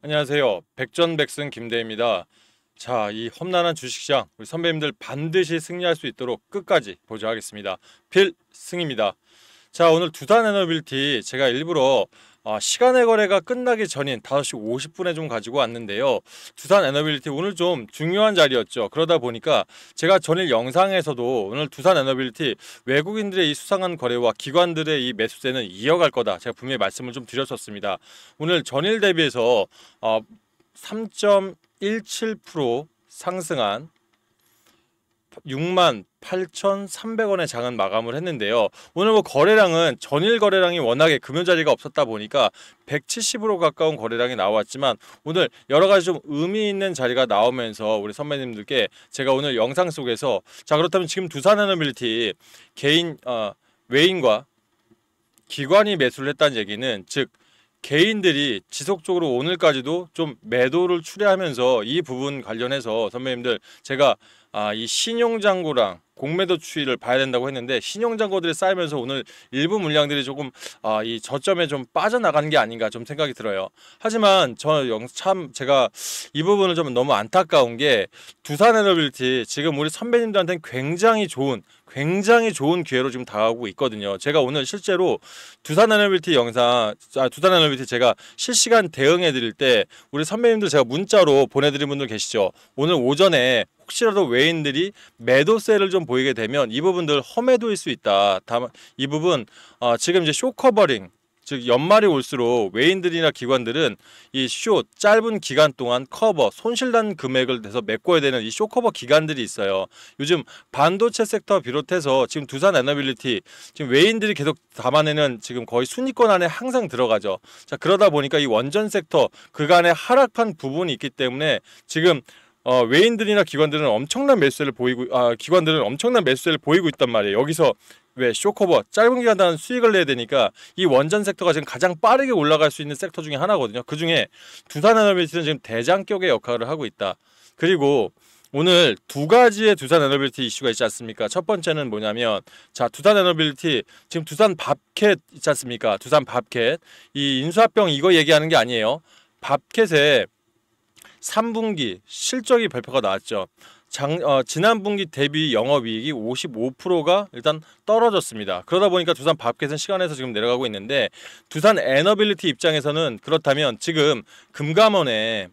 안녕하세요. 백전백승 김대입니다. 자, 이 험난한 주식시장 우리 선배님들 반드시 승리할 수 있도록 끝까지 보조하겠습니다. 필승입니다. 자, 오늘 두산 에너빌티 제가 일부러 아, 시간의 거래가 끝나기 전인 5시 50분에 좀 가지고 왔는데요. 두산 에너빌리티 오늘 좀 중요한 자리였죠. 그러다 보니까 제가 전일 영상에서도 오늘 두산 에너빌리티 외국인들의 이 수상한 거래와 기관들의 이 매수세는 이어갈 거다. 제가 분명히 말씀을 좀 드렸었습니다. 오늘 전일 대비해서 어, 3.17% 상승한 6만 8 3 0 0원의 장은 마감을 했는데요. 오늘 뭐 거래량은 전일 거래량이 워낙에 금연 자리가 없었다 보니까 170으로 가까운 거래량이 나왔지만 오늘 여러 가지 좀 의미 있는 자리가 나오면서 우리 선배님들께 제가 오늘 영상 속에서 자 그렇다면 지금 두산하너빌티 개인 어, 외인과 기관이 매수를 했다는 얘기는 즉 개인들이 지속적으로 오늘까지도 좀 매도를 추려하면서 이 부분 관련해서 선배님들 제가 아, 이 신용장고랑 공매도 추이를 봐야 된다고 했는데 신용장고들이 쌓이면서 오늘 일부 물량들이 조금 아, 이 저점에 좀 빠져나가는 게 아닌가 좀 생각이 들어요. 하지만 저참 제가 이 부분을 좀 너무 안타까운 게 두산 에너빌티 지금 우리 선배님들한테는 굉장히 좋은 굉장히 좋은 기회로 지금 다가오고 있거든요. 제가 오늘 실제로 두산 애널리티 영상, 아, 두산 애널리티 제가 실시간 대응해 드릴 때 우리 선배님들 제가 문자로 보내드린 분들 계시죠. 오늘 오전에 혹시라도 외인들이 매도세를 좀 보이게 되면 이 부분들 험해도일 수 있다. 다만 이 부분 어, 지금 이제 쇼커버링 즉 연말이 올수록 외인들이나 기관들은 이 쇼 짧은 기간 동안 커버 손실난 금액을 대서 메꿔야 되는 이 쇼커버 기간들이 있어요. 요즘 반도체 섹터 비롯해서 지금 두산 에너빌리티 지금 외인들이 계속 담아내는 지금 거의 순위권 안에 항상 들어가죠. 자 그러다 보니까 이 원전 섹터 그간의 하락한 부분이 있기 때문에 지금 어, 외인들이나 기관들은 엄청난 매수세를 보이고 아, 기관들은 엄청난 매수세를 보이고 있단 말이에요. 여기서 왜 쇼커버 짧은 기간 동안 수익을 내야 되니까 이 원전 섹터가 지금 가장 빠르게 올라갈 수 있는 섹터 중에 하나거든요. 그 중에 두산에너빌티는 지금 대장격의 역할을 하고 있다. 그리고 오늘 두 가지의 두산 에너빌티 이슈가 있지 않습니까? 첫 번째는 뭐냐면 자 두산 에너빌티 지금 두산 밥캣 있지 않습니까? 두산 밥캣 이 인수합병 이거 얘기하는 게 아니에요. 밥캣에 3분기 실적이 발표가 나왔죠. 장, 어, 지난 분기 대비 영업이익이 55%가 일단 떨어졌습니다. 그러다 보니까 두산 밥켓은 시간에서 지금 내려가고 있는데 두산 에너빌리티 입장에서는 그렇다면 지금 금감원에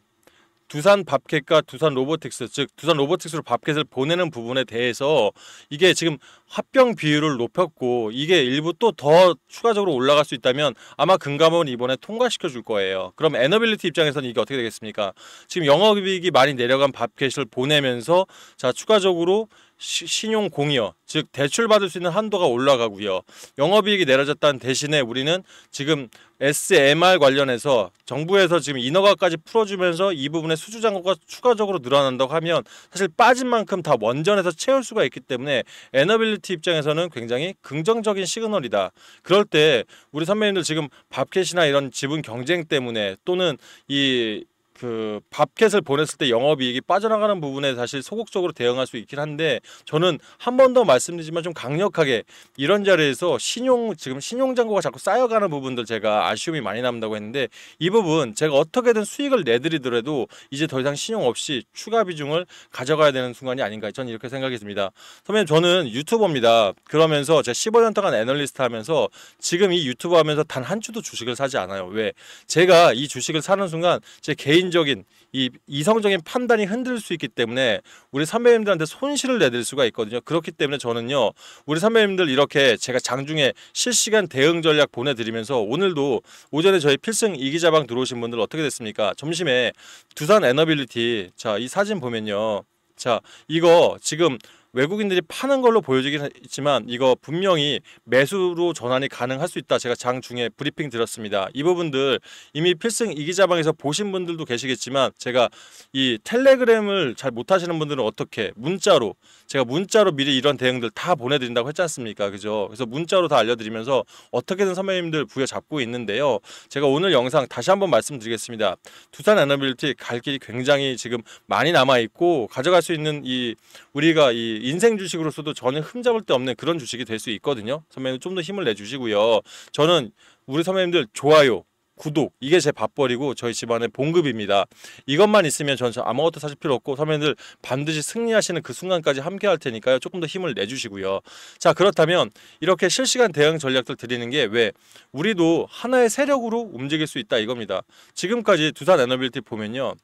두산 밥캣과 두산 로보틱스 즉 두산 로보틱스로 밥캣을 보내는 부분에 대해서 이게 지금 합병 비율을 높였고 이게 일부 또 더 추가적으로 올라갈 수 있다면 아마 금감원 이번에 통과시켜 줄 거예요. 그럼 에너빌리티 입장에서는 이게 어떻게 되겠습니까? 지금 영업이익이 많이 내려간 밥캐시를 보내면서 자 추가적으로 시, 신용 공여 즉 대출 받을 수 있는 한도가 올라가고요. 영업이익이 내려졌다는 대신에 우리는 지금 SMR 관련해서 정부에서 지금 인허가까지 풀어주면서 이 부분의 수주 잔고가 추가적으로 늘어난다고 하면 사실 빠진 만큼 다 원전에서 채울 수가 있기 때문에 에너빌리티 커뮤니티 입장에서는 굉장히 긍정적인 시그널이다. 그럴 때 우리 선배님들 지금 밥캣이나 이런 지분 경쟁 때문에 또는 이그 밥켓을 보냈을 때 영업이익이 빠져나가는 부분에 사실 소극적으로 대응할 수 있긴 한데 저는 한 번 더 말씀드리지만 좀 강력하게 이런 자리에서 신용 지금 신용잔고가 자꾸 쌓여가는 부분들 제가 아쉬움이 많이 남다고 했는데 이 부분 제가 어떻게든 수익을 내드리더라도 이제 더 이상 신용 없이 추가 비중을 가져가야 되는 순간이 아닌가 저는 이렇게 생각했습니다 선배님 저는 유튜버입니다 그러면서 제가 15년 동안 애널리스트 하면서 지금 이 유튜브 하면서 단 한 주도 주식을 사지 않아요 왜 제가 이 주식을 사는 순간 제 개인 개인적인 이 이성적인 판단이 흔들 수 있기 때문에 우리 선배님들한테 손실을 내릴 수가 있거든요. 그렇기 때문에 저는요. 우리 선배님들 이렇게 제가 장중에 실시간 대응 전략 보내드리면서 오늘도 오전에 저희 필승 이기자방 들어오신 분들 어떻게 됐습니까? 점심에 두산 에너빌리티 자 이 사진 보면요. 자 이거 지금 외국인들이 파는 걸로 보여지긴 했지만 이거 분명히 매수로 전환이 가능할 수 있다. 제가 장 중에 브리핑 드렸습니다. 이 부분들 이미 필승 이기자방에서 보신 분들도 계시겠지만 제가 이 텔레그램을 잘 못하시는 분들은 어떻게 문자로 제가 문자로 미리 이런 대응들 다 보내드린다고 했지 않습니까? 그죠? 그래서 문자로 다 알려드리면서 어떻게든 선배님들 부여잡고 있는데요. 제가 오늘 영상 다시 한번 말씀드리겠습니다. 두산 에너빌티 리갈 길이 굉장히 지금 많이 남아있고 가져갈 수 있는 이 우리가 이 인생 주식으로서도 전혀 흠잡을 데 없는 그런 주식이 될 수 있거든요. 선배님 좀더 힘을 내주시고요. 저는 우리 선배님들 좋아요, 구독 이게 제 밥벌이고 저희 집안의 봉급입니다. 이것만 있으면 전는 아무것도 사실 필요 없고 선배님들 반드시 승리하시는 그 순간까지 함께 할 테니까요. 조금 더 힘을 내주시고요. 자 그렇다면 이렇게 실시간 대응 전략들 드리는 게 왜 우리도 하나의 세력으로 움직일 수 있다 이겁니다. 지금까지 두산 에너빌티 보면요.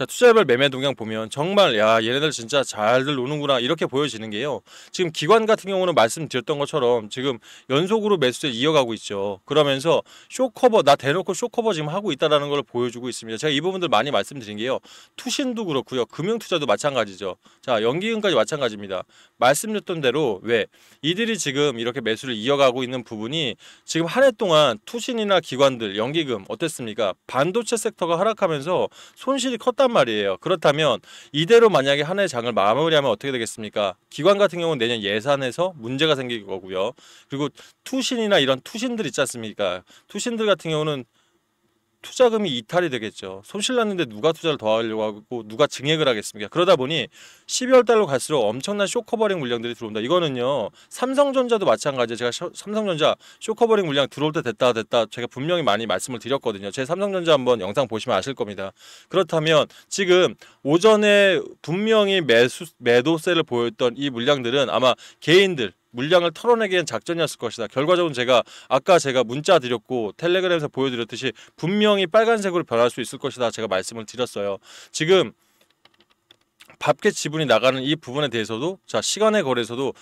자, 투자별 매매 동향 보면 정말 야, 얘네들 진짜 잘들 노는구나 이렇게 보여지는 게요. 지금 기관 같은 경우는 말씀드렸던 것처럼 지금 연속으로 매수를 이어가고 있죠. 그러면서 쇼커버 나 대놓고 쇼커버 지금 하고 있다라는 걸 보여주고 있습니다. 제가 이 부분들 많이 말씀드린 게요. 투신도 그렇고요. 금융 투자도 마찬가지죠. 자, 연기금까지 마찬가지입니다. 말씀드렸던 대로 왜 이들이 지금 이렇게 매수를 이어가고 있는 부분이 지금 한 해 동안 투신이나 기관들, 연기금 어땠습니까? 반도체 섹터가 하락하면서 손실이 컸다 했단 말이에요. 그렇다면 이대로 만약에 한해 장을 마무리하면 어떻게 되겠습니까? 기관 같은 경우는 내년 예산에서 문제가 생길 거고요. 그리고 투신이나 이런 투신들 있지 않습니까? 투신들 같은 경우는 투자금이 이탈이 되겠죠. 손실 났는데 누가 투자를 더 하려고 하고 누가 증액을 하겠습니까? 그러다 보니 12월 달로 갈수록 엄청난 쇼커버링 물량들이 들어온다. 이거는요. 삼성전자도 마찬가지예요. 제가 쇼, 삼성전자 쇼커버링 물량 들어올 때 됐다 됐다 제가 분명히 많이 말씀을 드렸거든요. 제 삼성전자 한번 영상 보시면 아실 겁니다. 그렇다면 지금 오전에 분명히 매수 매도세를 보였던 이 물량들은 아마 개인들 물량을 털어내기엔 작전이었을 것이다. 결과적으로 제가 아까 제가 문자 드렸고 텔레그램에서 보여드렸듯이 분명히 빨간색으로 변할 수 있을 것이다. 제가 말씀을 드렸어요. 지금 밖에 지분이 나가는 이 부분에 대해서도 자 시간의 거래에서도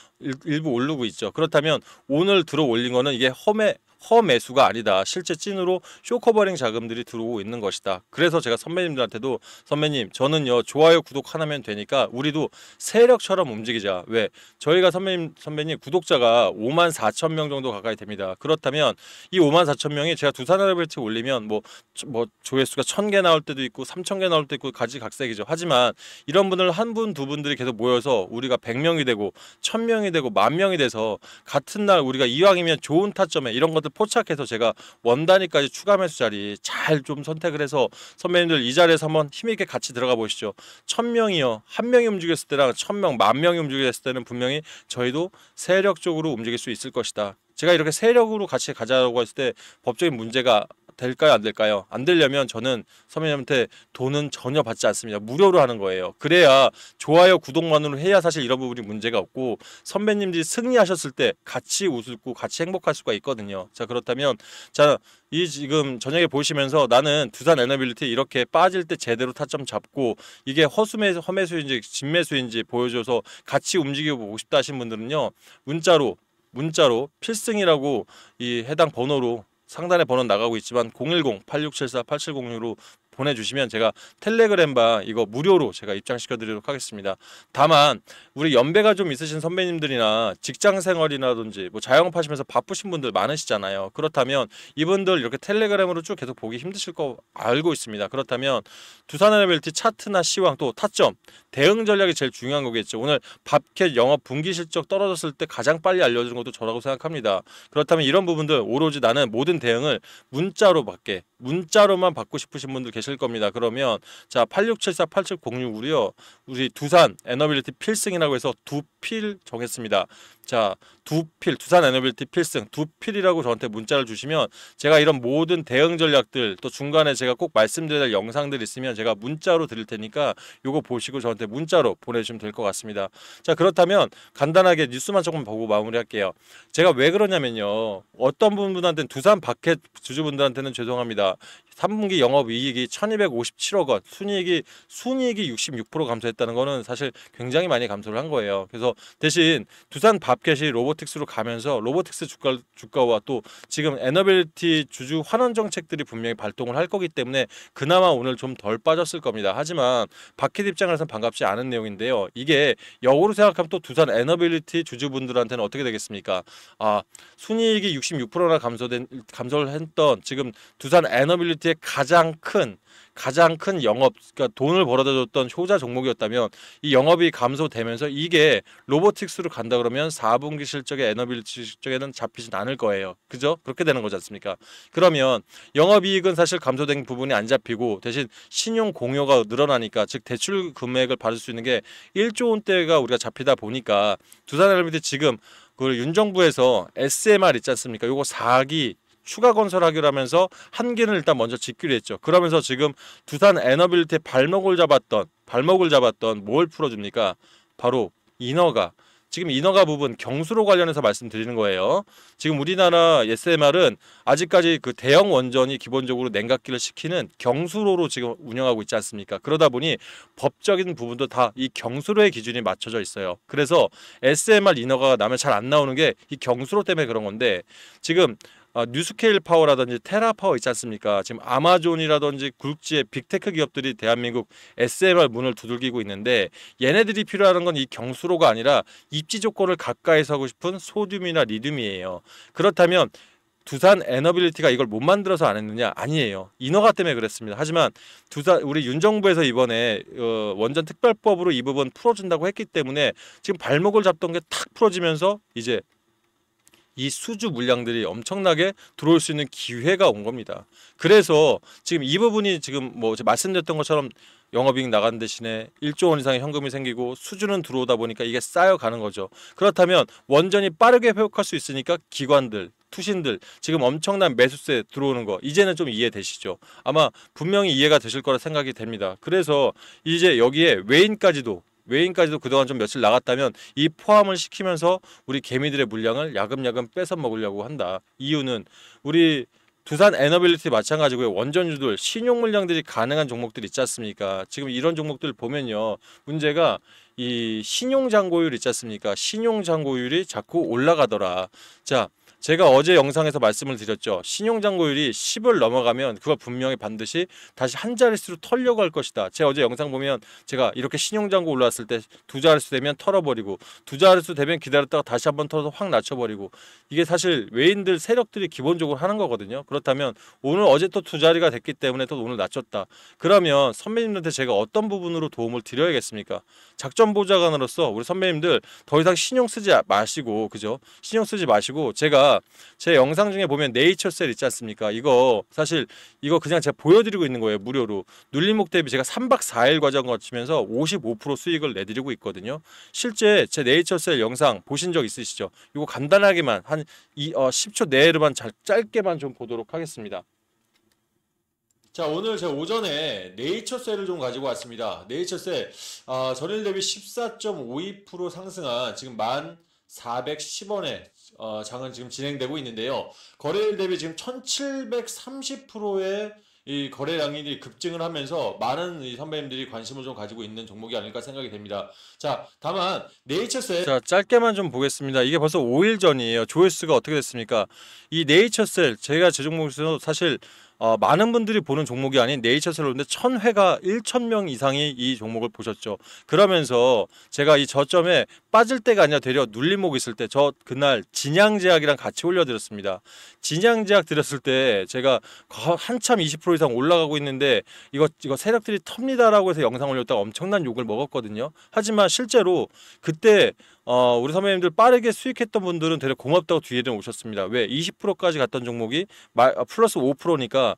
일, 부 오르고 있죠. 그렇다면 오늘 들어 올린 거는 이게 험해 허매수가 아니다. 실제 찐으로 쇼커버링 자금들이 들어오고 있는 것이다. 그래서 제가 선배님들한테도 선배님 저는요 좋아요 구독 하나면 되니까 우리도 세력처럼 움직이자. 왜? 저희가 선배님 선배님 구독자가 5만 4천 명 정도 가까이 됩니다. 그렇다면 이 5만 4천 명이 제가 두산 하르벨트 올리면 뭐뭐 뭐 조회수가 1,000개 나올 때도 있고 3,000개 나올 때도 있고 가지각색이죠. 하지만 이런 분들한분 두 분들이 계속 모여서 우리가 100명이 되고 1,000명이 되고 만 명이 돼서 같은 날 우리가 이왕이면 좋은 타점에 이런 것들 100% 포착해서 제가 원단위까지 추가 매수 자리 잘 좀 선택을 해서 선배님들 이 자리에서 한번 힘있게 같이 들어가 보시죠. 천명이요. 한 명이 움직였을 때랑 천명, 만 명이 움직였을 때는 분명히 저희도 세력적으로 움직일 수 있을 것이다. 제가 이렇게 세력으로 같이 가자고 했을 때 법적인 문제가 될까요? 안 될까요? 안 되려면 저는 서민님한테 돈은 전혀 받지 않습니다. 무료로 하는 거예요. 그래야 좋아요 구독만으로 해야 사실 이런 부분이 문제가 없고 선배님들이 승리하셨을 때 같이 웃고 같이 행복할 수가 있거든요. 자 그렇다면 자 이 지금 저녁에 보시면서 나는 두산 에너빌리티 이렇게 빠질 때 제대로 타점 잡고 이게 허수매 허매수인지 진매수인지 보여줘서 같이 움직여 보고 싶다 하신 분들은요 문자로 문자로 필승이라고 이 해당 번호로 상단에 번호 나가고 있지만 010-8674-8706으로 보내주시면 제가 텔레그램바 이거 무료로 제가 입장시켜 드리도록 하겠습니다. 다만 우리 연배가 좀 있으신 선배님들이나 직장 생활이라든지 뭐 자영업하시면서 바쁘신 분들 많으시잖아요. 그렇다면 이분들 이렇게 텔레그램으로 쭉 계속 보기 힘드실 거 알고 있습니다. 그렇다면 두산 에너빌티 차트나 시황 또 타점 대응 전략이 제일 중요한 거겠죠. 오늘 밥캣 영업 분기 실적 떨어졌을 때 가장 빨리 알려주 것도 저라고 생각합니다. 그렇다면 이런 부분들 오로지 나는 모든 대응을 문자로 받게 문자로만 받고 싶으신 분들 계실 계실 겁니다. 그러면 자 8674, 8706 우리요. 우리 두산 에너빌리티 필승이라고 해서 두필 정했습니다. 자, 두 필, 두산 에너빌리티 필승, 두 필이라고 저한테 문자를 주시면 제가 이런 모든 대응 전략들 또 중간에 제가 꼭 말씀드려야 될 영상들 있으면 제가 문자로 드릴 테니까 요거 보시고 저한테 문자로 보내주시면 될 것 같습니다. 자, 그렇다면 간단하게 뉴스만 조금 보고 마무리할게요. 제가 왜 그러냐면요. 어떤 분들한테는 두산 박해 주주분들한테는 죄송합니다. 3분기 영업이익이 1,257억 원, 순이익이 순이익이 66% 감소했다는 거는 사실 굉장히 많이 감소를 한 거예요. 그래서 대신 두산 밥켓이 로보틱스로 가면서 로보틱스 주가 주가와 또 지금 에너빌티 리 주주 환원 정책들이 분명히 발동을 할 거기 때문에 그나마 오늘 좀 덜 빠졌을 겁니다. 하지만 바켓 입장에서는 반갑지 않은 내용인데요. 이게 역으로 생각하면 또 두산 에너빌리티 주주분들한테는 어떻게 되겠습니까? 아 순이익이 66%나 감소된 감소를 했던 지금 두산 에너빌리티 이계의 가장 큰 가장 큰 영업 그러니까 돈을 벌어다 줬던 효자 종목이었다면 이 영업이 감소되면서 이게 로보틱스로 간다 그러면 4분기 실적에 에너빌리 실적에는 잡히진 않을 거예요. 그죠? 그렇게 되는 거지 않습니까? 그러면 영업 이익은 사실 감소된 부분이 안 잡히고 대신 신용 공여가 늘어나니까 즉 대출 금액을 받을 수 있는 게 1조 원대가 우리가 잡히다 보니까 두산엘미드 지금 그 윤정부에서 SMR 있지 않습니까? 요거 4기 추가 건설하기로 하면서 한계는 일단 먼저 짓기로 했죠. 그러면서 지금 두산 에너빌티 리 발목을 잡았던 발목을 잡았던 뭘 풀어줍니까? 바로 인허가 지금 인허가 부분 경수로 관련해서 말씀드리는 거예요. 지금 우리나라 SMR은 아직까지 그 대형 원전이 기본적으로 냉각기를 시키는 경수로로 지금 운영하고 있지 않습니까? 그러다 보니 법적인 부분도 다 이 경수로의 기준이 맞춰져 있어요. 그래서 SMR 인허가가 나면 잘 안 나오는 게 이 경수로 때문에 그런 건데 지금 아, 뉴스케일 파워라든지 테라 파워 있지 않습니까? 지금 아마존이라든지 굴지의 빅테크 기업들이 대한민국 SMR 문을 두들기고 있는데 얘네들이 필요한 건 이 경수로가 아니라 입지 조건을 가까이서 하고 싶은 소듐이나 리듐이에요. 그렇다면 두산 에너빌리티가 이걸 못 만들어서 안 했느냐 아니에요 인허가 때문에 그랬습니다 하지만 두산 우리 윤 정부에서 이번에 어, 원전 특별법으로 이 부분 풀어준다고 했기 때문에 지금 발목을 잡던 게 탁 풀어지면서 이제 이 수주 물량들이 엄청나게 들어올 수 있는 기회가 온 겁니다. 그래서 지금 이 부분이 지금 뭐 말씀드렸던 것처럼 영업이익 나간 대신에 1조 원 이상의 현금이 생기고 수주는 들어오다 보니까 이게 쌓여가는 거죠. 그렇다면 원전이 빠르게 회복할 수 있으니까 기관들, 투신들 지금 엄청난 매수세 들어오는 거 이제는 좀 이해되시죠? 아마 분명히 이해가 되실 거라 생각이 됩니다. 그래서 이제 여기에 외인까지도 외인까지도 그동안 좀 며칠 나갔다면 이 포함을 시키면서 우리 개미들의 물량을 야금야금 뺏어 먹으려고 한다. 이유는 우리 두산 에너빌리티 마찬가지고요. 원전주들 신용 물량들이 가능한 종목들 있지 않습니까? 지금 이런 종목들 보면요. 문제가 이 신용 잔고율 있지 않습니까? 신용 잔고율이 자꾸 올라가더라. 자, 제가 어제 영상에서 말씀을 드렸죠. 신용장고율이 10을 넘어가면 그거 분명히 반드시 다시 한 자릿수로 털려고 할 것이다. 제 어제 영상 보면 제가 이렇게 신용장고 올라왔을 때 두 자릿수 되면 털어버리고 두 자릿수 되면 기다렸다가 다시 한번 털어서 확 낮춰버리고 이게 사실 외인들 세력들이 기본적으로 하는 거거든요. 그렇다면 오늘 어제 또 두 자리가 됐기 때문에 또 오늘 낮췄다. 그러면 선배님들한테 제가 어떤 부분으로 도움을 드려야겠습니까? 작전 보좌관으로서 우리 선배님들 더 이상 신용 쓰지 마시고 그죠? 신용 쓰지 마시고 제가 제 영상 중에 보면 네이처셀 있지 않습니까? 이거 사실 이거 그냥 제가 보여드리고 있는 거예요. 무료로. 눌림목 대비 제가 3박 4일 과정 거치면서 55% 수익을 내드리고 있거든요. 실제 제 네이처셀 영상 보신 적 있으시죠? 이거 간단하게만 한 이, 어, 10초 내로만 잘, 짧게만 좀 보도록 하겠습니다. 자 오늘 제가 오전에 네이처셀을 좀 가지고 왔습니다. 네이처셀 어, 아, 전일 대비 14.52% 상승한 지금 만 410원에 어, 장은 지금 진행되고 있는데요. 거래일 대비 지금 1730%의 이 거래량이 급증을 하면서 많은 이 선배님들이 관심을 좀 가지고 있는 종목이 아닐까 생각이 됩니다. 자, 다만 네이처셀 자, 짧게만 좀 보겠습니다. 이게 벌써 5일 전이에요. 조회수가 어떻게 됐습니까? 이 네이처셀 제가 제 종목에서 사실 어, 많은 분들이 보는 종목이 아닌 네이처 셀로인데 천회가 일천 명 이상이 이 종목을 보셨죠. 그러면서 제가 이 저점에 빠질 때가 아니라 되려 눌림목 있을 때 저 그날 진양제약이랑 같이 올려드렸습니다. 진양제약 드렸을 때 제가 한참 20% 이상 올라가고 있는데 이거 이거 세력들이 텁니다라고 해서 영상 올렸다가 엄청난 욕을 먹었거든요. 하지만 실제로 그때 어, 우리 선배님들 빠르게 수익했던 분들은 되게 고맙다고 뒤에 좀 오셨습니다. 왜 20%까지 갔던 종목이 마, 플러스 5%니까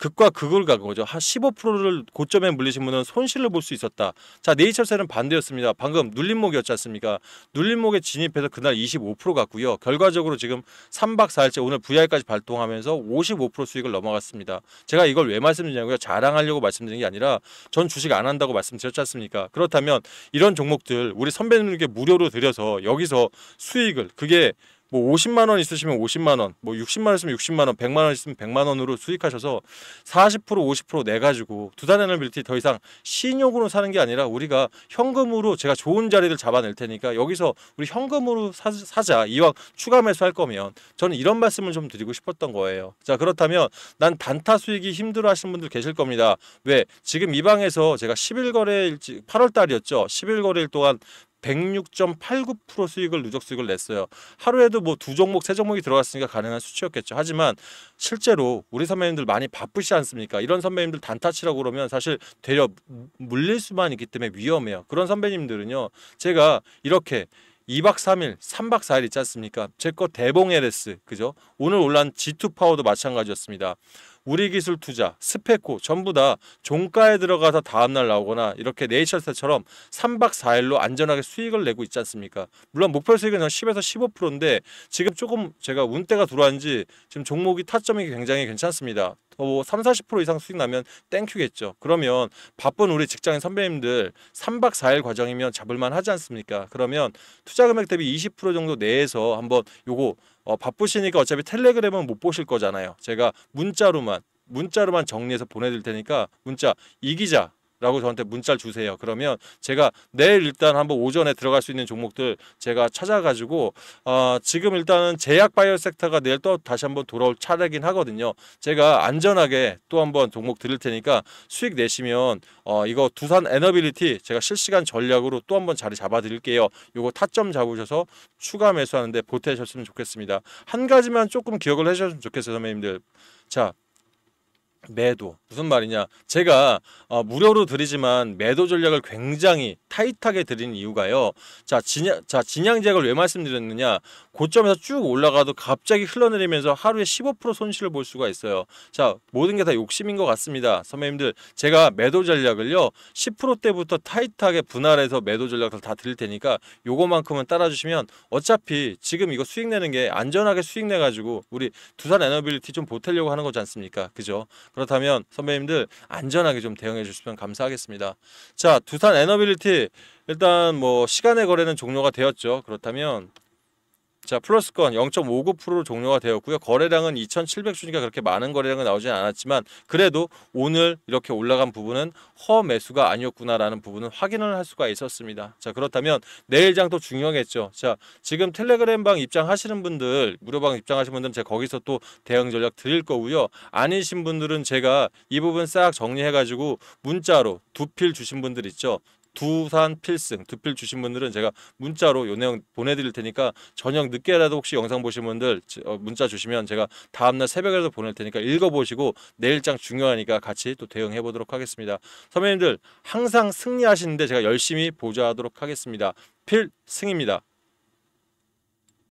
극과 극을 가는 거죠. 한 15%를 고점에 물리신 분은 손실을 볼 수 있었다. 자, 네이처셀은 반대였습니다. 방금 눌림목이었지 않습니까? 눌림목에 진입해서 그날 25% 갔고요. 결과적으로 지금 3박 4일째 오늘 VR까지 발동하면서 55% 수익을 넘어갔습니다. 제가 이걸 왜 말씀드리냐고요. 자랑하려고 말씀드린 게 아니라 전 주식 안 한다고 말씀드렸지 않습니까? 그렇다면 이런 종목들 우리 선배님들께 무료로 드려서 여기서 수익을 그게 뭐 50만 원 있으시면 50만 원, 뭐 60만 원 있으면 60만 원, 100만 원 있으면 100만 원으로 수익하셔서 40% 50%내 가지고 두 단의 빌티 더 이상 신용으로 사는 게 아니라 우리가 현금으로 제가 좋은 자리를 잡아낼 테니까 여기서 우리 현금으로 사, 사자 이왕 추가 매수할 거면 저는 이런 말씀을 좀 드리고 싶었던 거예요. 자 그렇다면 난 단타 수익이 힘들어 하시는 분들 계실 겁니다. 왜 지금 이 방에서 제가 10일 거래일 8월 달이었죠. 10일 거래일 동안 106.89% 수익을 누적 수익을 냈어요. 하루에도 뭐 두 종목 세 종목이 들어갔으니까 가능한 수치였겠죠. 하지만 실제로 우리 선배님들 많이 바쁘지 시 않습니까? 이런 선배님들 단타치라고 그러면 사실 되려 물릴 수만 있기 때문에 위험해요. 그런 선배님들은요. 제가 이렇게 2박 3일, 3박 4일 있지 않습니까? 제 거 대봉 LS, 그죠? 오늘 올라온 G2 파워도 마찬가지였습니다. 우리기술 투자, 스펙코 전부 다 종가에 들어가서 다음날 나오거나 이렇게 네이처스처럼 3박 4일로 안전하게 수익을 내고 있지 않습니까? 물론 목표 수익은 한 10에서 15%인데 지금 조금 제가 운때가 들어왔는지 지금 종목이 타점이 굉장히 괜찮습니다. 어, 뭐 3, 40% 이상 수익 나면 땡큐겠죠. 그러면 바쁜 우리 직장인 선배님들 3박 4일 과정이면 잡을만 하지 않습니까? 그러면 투자 금액 대비 20% 정도 내에서 한번 요거 어, 바쁘시니까 어차피 텔레그램은 못 보실 거잖아요. 제가 문자로만 문자로만 정리해서 보내드릴 테니까 문자 이 기자 라고 저한테 문자를 주세요. 그러면 제가 내일 일단 한번 오전에 들어갈 수 있는 종목들 제가 찾아가지고 어, 지금 일단은 제약 바이오 섹터가 내일 또 다시 한번 돌아올 차례긴 하거든요. 제가 안전하게 또 한번 종목 드릴 테니까 수익 내시면 어, 이거 두산 에너빌리티 제가 실시간 전략으로 또 한번 자리 잡아 드릴게요. 요거 타점 잡으셔서 추가 매수하는데 보태셨으면 좋겠습니다. 한 가지만 조금 기억을 해주셨으면 좋겠어요, 선배님들. 자, 매도 무슨 말이냐 제가 어, 무료로 드리지만 매도 전략을 굉장히 타이트하게 드린 이유가요 자 진양 자 진양제약을 왜 말씀드렸느냐 고점에서 쭉 올라가도 갑자기 흘러내리면서 하루에 15% 손실을 볼 수가 있어요 자 모든 게 다 욕심인 것 같습니다 선배님들 제가 매도 전략을요 1 0때부터 타이트하게 분할해서 매도 전략을 다 드릴 테니까 요거만큼은 따라주시면 어차피 지금 이거 수익 내는 게 안전하게 수익 내 가지고 우리 두산 에너빌리티 좀 보태려고 하는 거지 않습니까 그죠 그렇다면 선배님들 안전하게 좀 대응해 주시면 감사하겠습니다. 자, 두산 에너빌리티 일단 뭐 시간의 거래는 종료가 되었죠. 그렇다면 자 플러스건 0.59%로 종료가 되었고요. 거래량은 2,700주니까 그렇게 많은 거래량은 나오진 않았지만 그래도 오늘 이렇게 올라간 부분은 허 매수가 아니었구나라는 부분은 확인을 할 수가 있었습니다. 자 그렇다면 내일장 도 중요하겠죠. 자 지금 텔레그램방 입장하시는 분들 무료방 입장하시는 분들은 제가 거기서 또 대응 전략 드릴 거고요. 아니신 분들은 제가 이 부분 싹 정리해가지고 문자로 두 필 주신 분들 있죠. 두산 필승 두 필 주신 분들은 제가 문자로 요 내용 보내드릴 테니까 저녁 늦게라도 혹시 영상 보신 분들 어, 문자 주시면 제가 다음날 새벽에라도 보낼 테니까 읽어보시고 내일장 중요하니까 같이 또 대응해 보도록 하겠습니다. 선배님들 항상 승리하시는데 제가 열심히 보좌하도록 하겠습니다. 필승입니다.